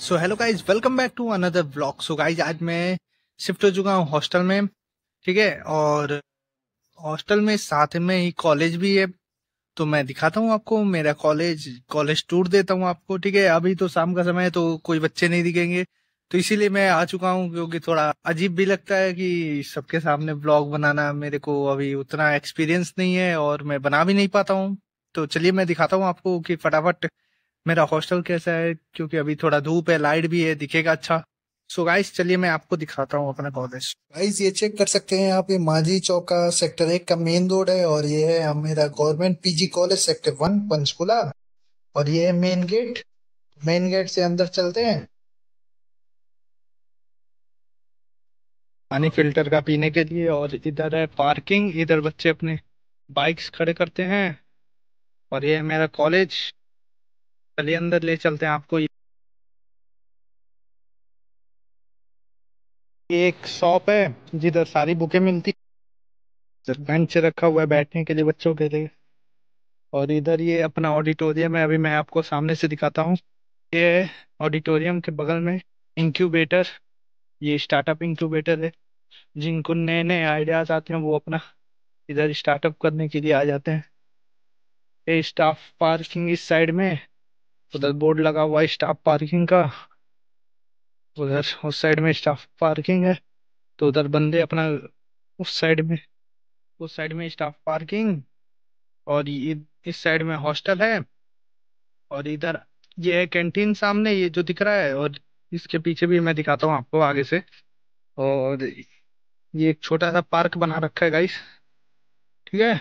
so hello guys welcome back to another blog so guys आज मैं shift हो चुका हूँ हॉस्टल में ठीक है और हॉस्टल में साथ में ही कॉलेज भी है तो मैं दिखाता हूँ आपको मेरा कॉलेज कॉलेज टूर देता हूँ आपको ठीक है अभी तो शाम का समय है तो कोई बच्चे नहीं दिखेंगे तो इसीलिए मैं आ चुका हूँ क्योंकि थोड़ा अजीब भी लगता है कि सबके सामने ब्लॉग बनाना मेरे को अभी उतना एक्सपीरियंस नहीं है और मैं बना भी नहीं पाता हूँ तो चलिए मैं दिखाता हूँ आपको कि फटाफट मेरा हॉस्टल कैसा है क्योंकि अभी थोड़ा धूप है लाइट भी है दिखेगा अच्छा सो गाइस चलिए मैं आपको दिखाता हूँ अपना कॉलेज गाइस ये चेक कर सकते हैं आप ये माझी चौक का सेक्टर एक का मेन रोड है और ये है मेरा government PG college sector one Panchkula और ये है मेन गेट मेन गेट से अंदर चलते हैं पानी फिल्टर का पीने के लिए और इधर है पार्किंग इधर बच्चे अपने बाइक्स खड़े करते हैं और ये है मेरा कॉलेज चलिए अंदर ले चलते हैं आपको एक शॉप है जिधर सारी बुकें मिलती बेंच रखा हुआ है बैठने के लिए बच्चों के लिए और इधर ये अपना ऑडिटोरियम है अभी मैं आपको सामने से दिखाता हूँ ये ऑडिटोरियम के बगल में इंक्यूबेटर ये स्टार्टअप इंक्यूबेटर है जिनको नए नए आइडियाज आते हैं वो अपना इधर स्टार्टअप करने के लिए आ जाते हैं ये स्टाफ पार्किंग इस साइड में तो उधर बोर्ड लगा हुआ है स्टाफ पार्किंग का उधर उस साइड में स्टाफ पार्किंग है तो उधर बंदे अपना उस साइड में उस साइड में स्टाफ पार्किंग और ये इस साइड में हॉस्टल है और इधर ये है कैंटीन सामने ये जो दिख रहा है और इसके पीछे भी मैं दिखाता हूँ आपको आगे से और ये एक छोटा सा पार्क बना रखा है गाइस ठीक है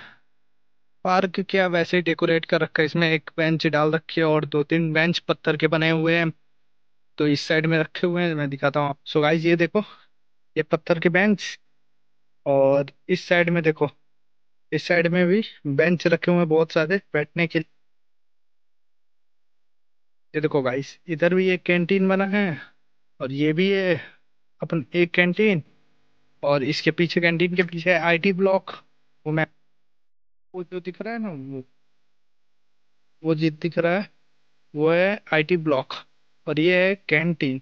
पार्क क्या वैसे ही डेकोरेट कर रखा है इसमें एक बेंच डाल रखी है और दो तीन बेंच पत्थर के बने हुए हैं तो इस साइड में रखे हुए हैं मैं दिखाता हूँ सो गाइस ये देखो ये पत्थर के बेंच और इस साइड में देखो इस साइड में भी बेंच रखे हुए हैं बहुत सारे बैठने के लिए ये देखो गाइस इधर भी एक कैंटीन बना है और ये भी है अपन एक कैंटीन और इसके पीछे कैंटीन के पीछे आईटी ब्लॉक वो मैं वो जो दिख रहा है ना वो वो जित दिख रहा है वो है आईटी ब्लॉक और ये है कैंटीन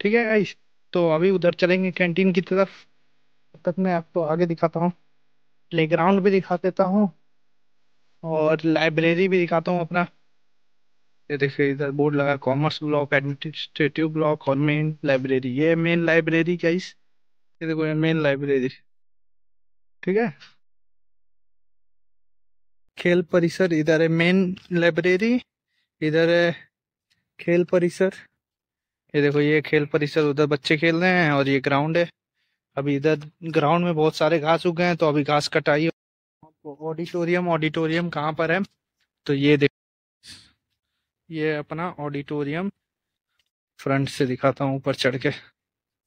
ठीक है गाइस तो अभी उधर चलेंगे कैंटीन की तरफ तब तक मैं आपको आगे दिखाता हूँ प्ले ग्राउंड भी दिखा देता हूँ और लाइब्रेरी भी दिखाता हूँ अपना ये देखिए इधर बोर्ड लगा कॉमर्स ब्लॉक एडमिनिस्ट्रेटिव ब्लॉक और मेन लाइब्रेरी ये मेन लाइब्रेरी गाइस ये देखो मेन लाइब्रेरी ठीक है खेल परिसर इधर है मेन लाइब्रेरी इधर है खेल परिसर ये देखो ये खेल परिसर उधर बच्चे खेल रहे हैं और ये ग्राउंड है अभी इधर ग्राउंड में बहुत सारे घास उग गए हैं तो अभी घास कटाई ऑडिटोरियम ऑडिटोरियम कहाँ पर है तो ये देखो ये अपना ऑडिटोरियम फ्रंट से दिखाता हूँ ऊपर चढ़ के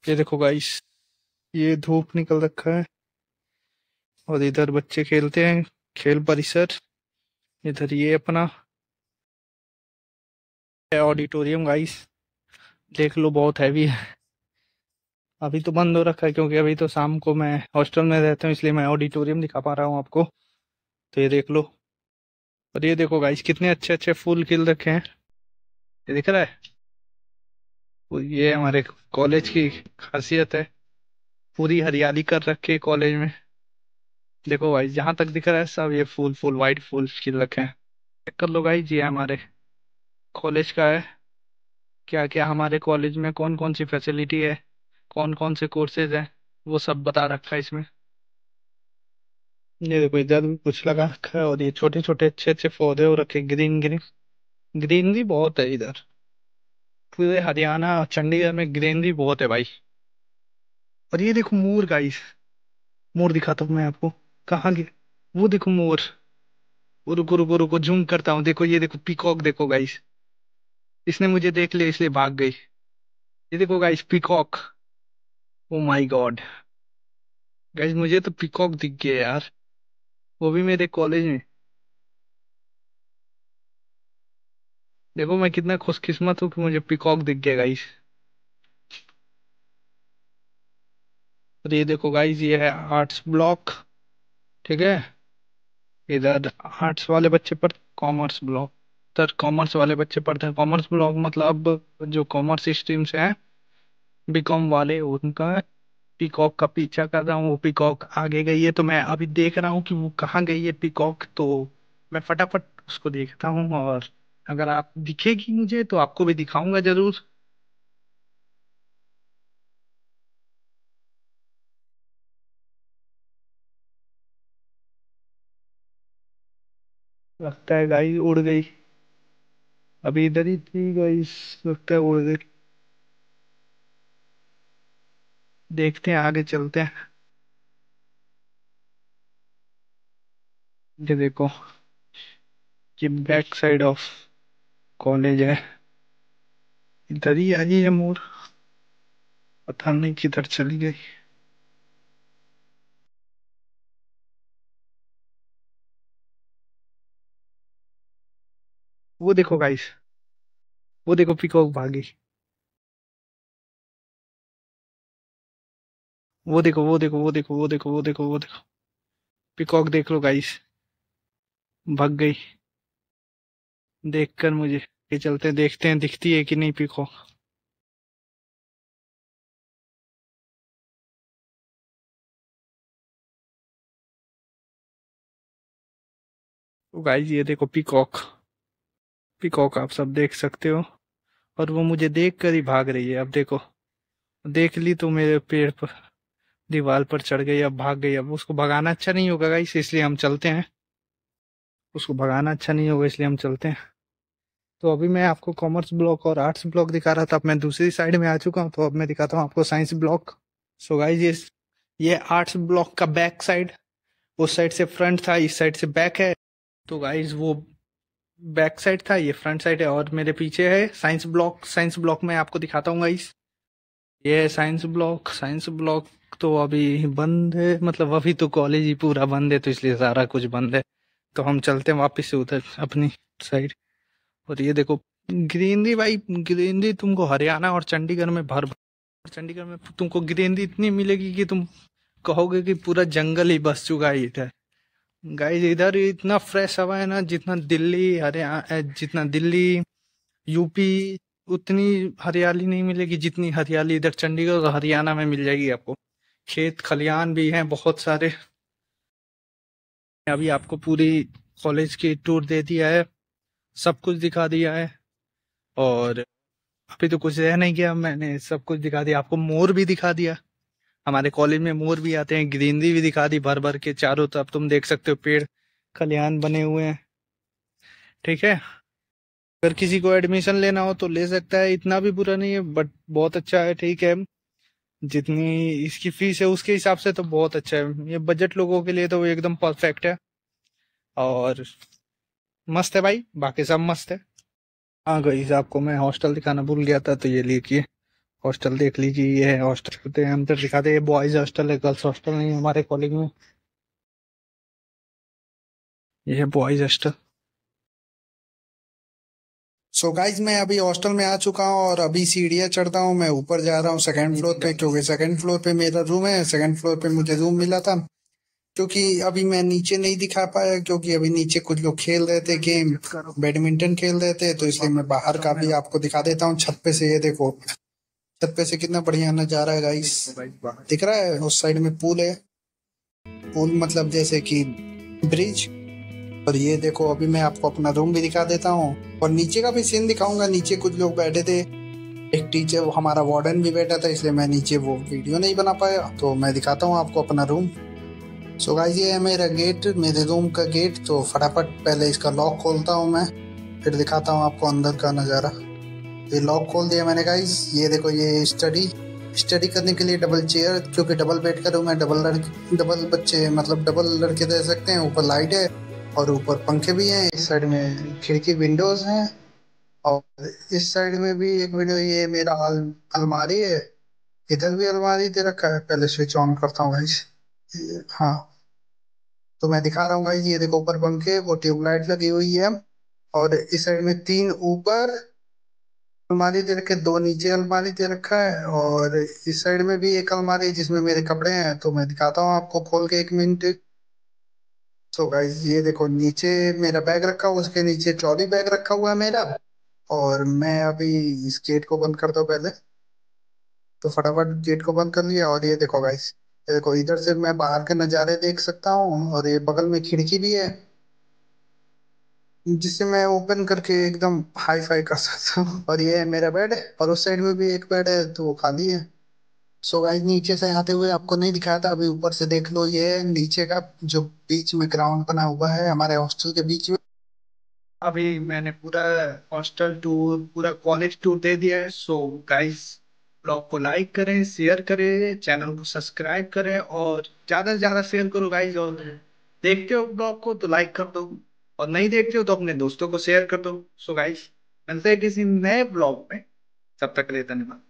ये देखो गाइस ये धूप निकल रखा है और इधर बच्चे खेलते हैं खेल परिसर इधर ये अपना ऑडिटोरियम गाइस देख लो बहुत हैवी है अभी तो बंद हो रखा है क्योंकि अभी तो शाम को मैं हॉस्टल में रहता हूँ इसलिए मैं ऑडिटोरियम दिखा पा रहा हूँ आपको तो ये देख लो और ये देखो गाइस कितने अच्छे अच्छे फूल खिल रखे हैं ये दिख रहा है तो ये हमारे कॉलेज की खासियत है पूरी हरियाली कर रखी है कॉलेज में देखो भाई जहां तक दिख रहा है सब ये फुल फुल वाइट फुल खिल रखे हैं चेक कर लो भाई जी हमारे कॉलेज का है क्या क्या हमारे कॉलेज में कौन कौन सी फैसिलिटी है कौन कौन से कोर्सेज हैं वो सब बता रखा है इसमें ये देखो इधर भी कुछ लगा रखा है और ये छोटे छोटे अच्छे अच्छे पौधे हो रखे ग्रीन ग्रीन ग्रीनरी बहुत है इधर पूरे हरियाणा और चंडीगढ़ में ग्रीनरी बहुत है भाई और ये देखो मोर गाइस मोर दिखाता हूँ मैं आपको कहाँ गया वो देखो मोर वो रुको रुको रुको झूम करता हूँ देखो ये देखो पीकॉक देखो गाइस इसने मुझे देख लिया इसलिए भाग गई ये देखो guys peacock oh my god guys मुझे तो पीकॉक दिख गया यार वो भी मेरे कॉलेज में देखो मैं कितना खुशकिस्मत हूँ कि मुझे पिकॉक दिख गया गाइस और ये देखो गाइस ये है आर्ट्स ब्लॉक ठीक है इधर आर्ट्स वाले बच्चे पर कॉमर्स ब्लॉक सर कॉमर्स वाले बच्चे पढ़ते हैं कॉमर्स ब्लॉक मतलब जो कॉमर्स स्ट्रीम से हैं बीकॉम वाले उनका पीकॉक का पीछा कर रहा हूँ वो पीकॉक आगे गई है तो मैं अभी देख रहा हूँ कि वो कहाँ गई है पीकॉक तो मैं फटाफट उसको देखता हूँ और अगर आप दिखेगी मुझे तो आपको भी दिखाऊंगा जरूर लगता है गाय उड़ गई अभी इधर ही थी गाइस लगता है उड़ गई देखते हैं आगे चलते हैं ये देखो ये बैक साइड ऑफ कॉलेज है इधर ही गई है मोर पता नहीं किधर चली गई वो देखो गाइस वो देखो पिकॉक भागी वो देखो वो देखो वो देखो वो देखो वो देखो वो देखो पिकॉक देख लो गाइस भग गई देखकर मुझे के चलते देखते हैं दिखती है कि नहीं पिकॉक गाइस तो ये देखो पिकॉक पिकॉक आप सब देख सकते हो और वो मुझे देख कर ही भाग रही है अब देखो देख ली तो मेरे पेड़ पर दीवार पर चढ़ गई अब भाग गई अब उसको भगाना अच्छा नहीं होगा गाइस इसलिए हम चलते हैं उसको भगाना अच्छा नहीं होगा इसलिए हम चलते हैं तो अभी मैं आपको कॉमर्स ब्लॉक और आर्ट्स ब्लॉक दिखा रहा था अब मैं दूसरी साइड में आ चुका हूँ तो अब मैं दिखाता हूँ आपको साइंस ब्लॉक सो गाइज ये ये आर्ट्स ब्लॉक का बैक साइड उस साइड से फ्रंट था इस साइड से बैक है तो गाइज वो बैक साइड था ये फ्रंट साइड है और मेरे पीछे है साइंस ब्लॉक साइंस ब्लॉक में आपको दिखाता हूँ गाइस ये है साइंस ब्लॉक साइंस ब्लॉक तो अभी बंद है मतलब अभी तो कॉलेज ही पूरा बंद है तो इसलिए सारा कुछ बंद है तो हम चलते हैं वापस से उधर अपनी साइड और ये देखो ग्रीनरी भाई ग्रीनरी तुमको हरियाणा और चंडीगढ़ में भर भर चंडीगढ़ में तुमको ग्रीनरी इतनी मिलेगी कि तुम कहोगे कि पूरा जंगल ही बस चुका है इधर गाइस इधर इतना फ्रेश हवा है ना जितना दिल्ली हरियाणा जितना दिल्ली यूपी उतनी हरियाली नहीं मिलेगी जितनी हरियाली इधर चंडीगढ़ और हरियाणा में मिल जाएगी आपको खेत खलियान भी हैं बहुत सारे अभी आपको पूरी कॉलेज की टूर दे दिया है सब कुछ दिखा दिया है और अभी तो कुछ रह नहीं गया मैंने सब कुछ दिखा दिया आपको मोर भी दिखा दिया हमारे कॉलेज में मोर भी आते हैं ग्रीनरी भी दिखा दी भर भर के चारों तरफ तुम देख सकते हो पेड़ खलिहान बने हुए हैं ठीक है अगर किसी को एडमिशन लेना हो तो ले सकता है इतना भी बुरा नहीं है बट बहुत अच्छा है ठीक है जितनी इसकी फीस है उसके हिसाब से तो बहुत अच्छा है ये बजट लोगों के लिए तो एकदम परफेक्ट है और मस्त है भाई बाकी सब मस्त है हाँ गई आपको मैं हॉस्टल दिखाना भूल गया था तो ये लिखिए हॉस्टल देख लीजिए ये है हॉस्टल तो अंदर दिखाते हैं बॉयज हॉस्टल है गर्ल्स हॉस्टल नहीं हमारे कॉलेज में ये है boys hostel so so guys मैं अभी हॉस्टल में आ चुका हूँ और अभी सीढ़ियाँ चढ़ता हूँ मैं ऊपर जा रहा हूँ सेकंड फ्लोर पे क्योंकि सेकंड फ्लोर पे मेरा रूम है सेकंड फ्लोर पे मुझे रूम मिला था क्योंकि अभी मैं नीचे नहीं दिखा पाया क्योंकि अभी नीचे कुछ लोग खेल रहे थे गेम बैडमिंटन खेल रहे थे तो इसलिए मैं बाहर का भी आपको दिखा देता हूँ छत पे से ये देखो छत पे से कितना बढ़िया नजारा है गाइस दिख रहा है उस साइड में पूल है पूल मतलब जैसे कि ब्रिज और ये देखो अभी मैं आपको अपना रूम भी दिखा देता हूँ और नीचे का भी सीन दिखाऊंगा नीचे कुछ लोग बैठे थे एक टीचर हमारा वार्डन भी बैठा था इसलिए मैं नीचे वो वीडियो नहीं बना पाया तो मैं दिखाता हूँ आपको अपना रूम सो गाइस ये है मेरा गेट मेरे रूम का गेट तो फटाफट पहले इसका लॉक खोलता हूँ मैं फिर दिखाता हूँ आपको अंदर का नज़ारा ये लॉक खोल दिया मैंने कहा ये देखो ये स्टडी स्टडी करने के लिए डबल चेयर क्योंकि डबल बेड का रूम है डबल लड़के डबल बच्चे मतलब डबल लड़के दे सकते हैं ऊपर लाइट है और ऊपर पंखे भी हैं इस साइड में खिड़की विंडोज हैं और इस साइड में भी एक विंडो ये मेरा अल, अलमारी है इधर भी अलमारी दे रखा है पहले स्विच ऑन करता हूँ भाई हाँ तो मैं दिखा रहा हूँ भाई ये देखो ऊपर पंखे वो ट्यूबलाइट लगी हुई है और इस साइड में तीन ऊपर अलमारी दे रखे दो नीचे अलमारी दे रखा है और इस साइड में भी एक अलमारी जिसमें मेरे कपड़े हैं तो मैं दिखाता हूँ आपको खोल के एक मिनट तो गाइज ये देखो नीचे मेरा बैग रखा हुआ उसके नीचे ट्रॉली बैग रखा हुआ है मेरा और मैं अभी इस गेट को बंद करता हूँ पहले तो फटाफट गेट को बंद कर लिया और ये देखो गाइज ये देखो इधर से मैं बाहर के नज़ारे देख सकता हूँ और ये बगल में खिड़की भी है जिसे मैं ओपन करके एकदम हाई फाई कर सकता हूँ और ये है मेरा बेड और उस साइड में भी एक बेड है तो वो खाली है सो गाइस नीचे से आते हुए आपको नहीं दिखाया था अभी ऊपर से देख लो ये नीचे का जो बीच में ग्राउंड बना हुआ है हमारे हॉस्टल के बीच में अभी मैंने पूरा हॉस्टल टूर पूरा कॉलेज टूर दे दिया है सो गाइस ब्लॉग को लाइक करें शेयर करें चैनल को सब्सक्राइब करें और ज़्यादा से ज़्यादा शेयर करो गाइस और देखते हो ब्लॉग को तो लाइक कर दो और नहीं देखते हो तो अपने दोस्तों को शेयर कर दो सो गाइस मिलते हैं किसी नए ब्लॉग में तब तक के लिए धन्यवाद